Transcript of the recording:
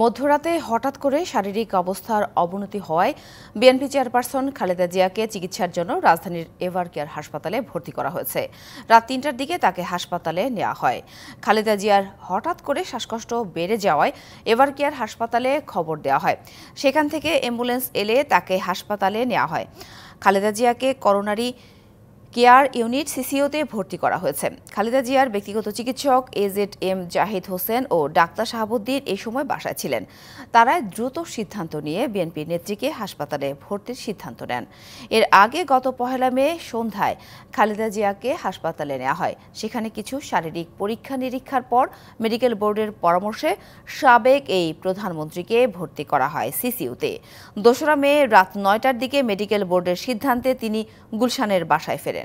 মধ্যরাতে হঠাৎ করে শারীরিক অবস্থার অবনতি হওয়ায় বিএনপি চেয়ারপারসন খালেদা জিয়াকে চিকিৎসার জন্য রাজধানীর এভার কেয়ার হাসপাতালে ভর্তি করা হয়েছে রাত তিনটার দিকে তাকে হাসপাতালে নেওয়া হয় খালেদা জিয়ার হঠাৎ করে শ্বাসকষ্ট বেড়ে যাওয়ায় এভার কেয়ার হাসপাতালে খবর দেওয়া হয় সেখান থেকে অ্যাম্বুলেন্স এলে তাকে হাসপাতালে নেওয়া হয় খালেদা জিয়াকে করোনারি কেয়ার ইউনিট সিসিওতে ভর্তি করা হয়েছে খালেদা জিয়ার ব্যক্তিগত চিকিৎসক এজেড এম জাহিদ হোসেন ও ডাক্তার শাহাবুদ্দিন এই সময় বাসায় ছিলেন তারাই দ্রুত সিদ্ধান্ত নিয়ে বিএনপি নেত্রীকে হাসপাতালে ভর্তির সিদ্ধান্ত নেন এর আগে গত পহেলা মে সন্ধ্যায় খালেদা জিয়াকে হাসপাতালে নেওয়া হয় সেখানে কিছু শারীরিক পরীক্ষা নিরীক্ষার পর মেডিকেল বোর্ডের পরামর্শে সাবেক এই প্রধানমন্ত্রীকে ভর্তি করা হয় সিসিউতে দোসরা মে রাত নয়টার দিকে মেডিকেল বোর্ডের সিদ্ধান্তে তিনি গুলশানের বাসায় ফেরেন